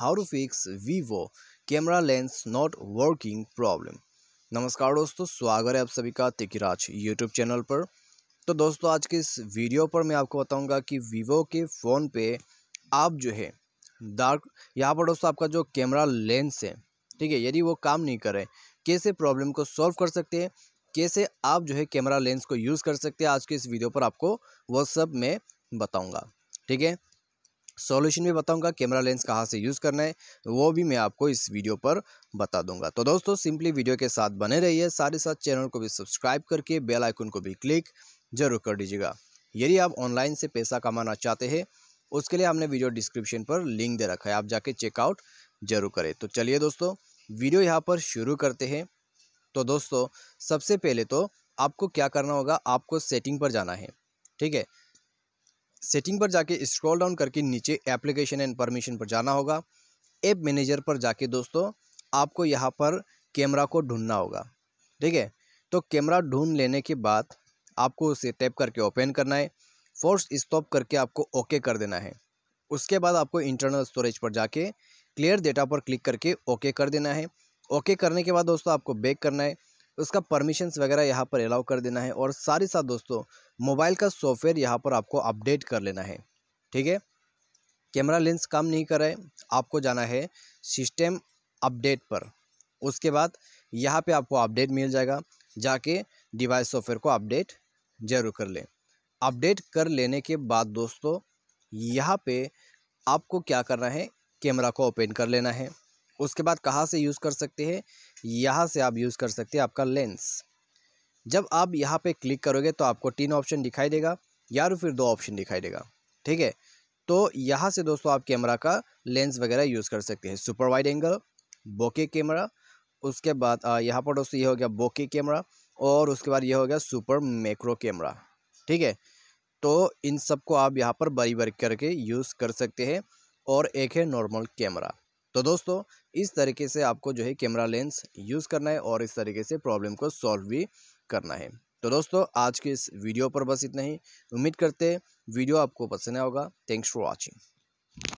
how to fix Vivo camera lens not working problem नमस्कार दोस्तों स्वागत है आप सभी का तिकराज यूट्यूब चैनल पर तो दोस्तों आज के इस वीडियो पर मैं आपको बताऊंगा कि वीवो के फ़ोन पे आप जो है डार्क यहाँ पर दोस्तों आपका जो कैमरा लेंस है ठीक है यदि वो काम नहीं करे कैसे प्रॉब्लम को सॉल्व कर सकते हैं कैसे आप जो है कैमरा लेंस को यूज़ कर सकते हैं आज के इस वीडियो पर आपको वो सब मैं बताऊँगा ठीक है सॉल्यूशन भी बताऊंगा कैमरा लेंस कहाँ से यूज़ करना है वो भी मैं आपको इस वीडियो पर बता दूंगा तो दोस्तों सिंपली वीडियो के साथ बने रहिए साथ साथ चैनल को भी सब्सक्राइब करके बेल आइकन को भी क्लिक जरूर कर दीजिएगा यदि आप ऑनलाइन से पैसा कमाना चाहते हैं उसके लिए हमने वीडियो डिस्क्रिप्शन पर लिंक दे रखा है आप जाके चेकआउट जरूर करें तो चलिए दोस्तों वीडियो यहाँ पर शुरू करते हैं तो दोस्तों सबसे पहले तो आपको क्या करना होगा आपको सेटिंग पर जाना है ठीक है सेटिंग पर जाके स्क्रॉल डाउन करके नीचे एप्लीकेशन एंड परमिशन पर जाना होगा ऐप मैनेजर पर जाके दोस्तों आपको यहाँ पर कैमरा को ढूंढना होगा ठीक है तो कैमरा ढूंढ लेने के बाद आपको उसे टैप करके ओपन करना है फोर्स स्टॉप करके आपको ओके कर देना है उसके बाद आपको इंटरनल स्टोरेज पर जाके क्लियर डेटा पर क्लिक करके ओके कर देना है ओके करने के बाद दोस्तों आपको बैक करना है उसका परमिशंस वगैरह यहाँ पर अलाउ कर देना है और साथ ही साथ दोस्तों मोबाइल का सॉफ्टवेयर यहाँ पर आपको अपडेट कर लेना है ठीक है कैमरा लेंस काम नहीं कर रहे आपको जाना है सिस्टम अपडेट पर उसके बाद यहाँ पे आपको अपडेट मिल जाएगा जाके डिवाइस सॉफ्टवेयर को अपडेट जरूर कर लें अपडेट कर लेने के बाद दोस्तों यहाँ पे आपको क्या करना है कैमरा को ओपन कर लेना है उसके बाद कहाँ से यूज़ कर सकते हैं यहाँ से आप यूज़ कर सकते हैं आपका लेंस जब आप यहाँ पे क्लिक करोगे तो आपको तीन ऑप्शन दिखाई देगा या तो फिर दो ऑप्शन दिखाई देगा ठीक है तो यहाँ से दोस्तों आप कैमरा का लेंस वगैरह यूज़ कर सकते हैं super wide angle bokeh camera उसके बाद यहाँ पर दोस्तों ये हो गया बोके कैमरा और उसके बाद ये हो गया सुपर मैक्रो कैमरा ठीक है तो इन सबको आप यहाँ पर बरी बरी करके यूज़ कर सकते हैं और एक है नॉर्मल कैमरा तो दोस्तों इस तरीके से आपको जो है कैमरा लेंस यूज़ करना है और इस तरीके से प्रॉब्लम को सॉल्व भी करना है तो दोस्तों आज के इस वीडियो पर बस इतना ही उम्मीद करते हैं वीडियो आपको पसंद आया होगा थैंक्स फॉर वॉचिंग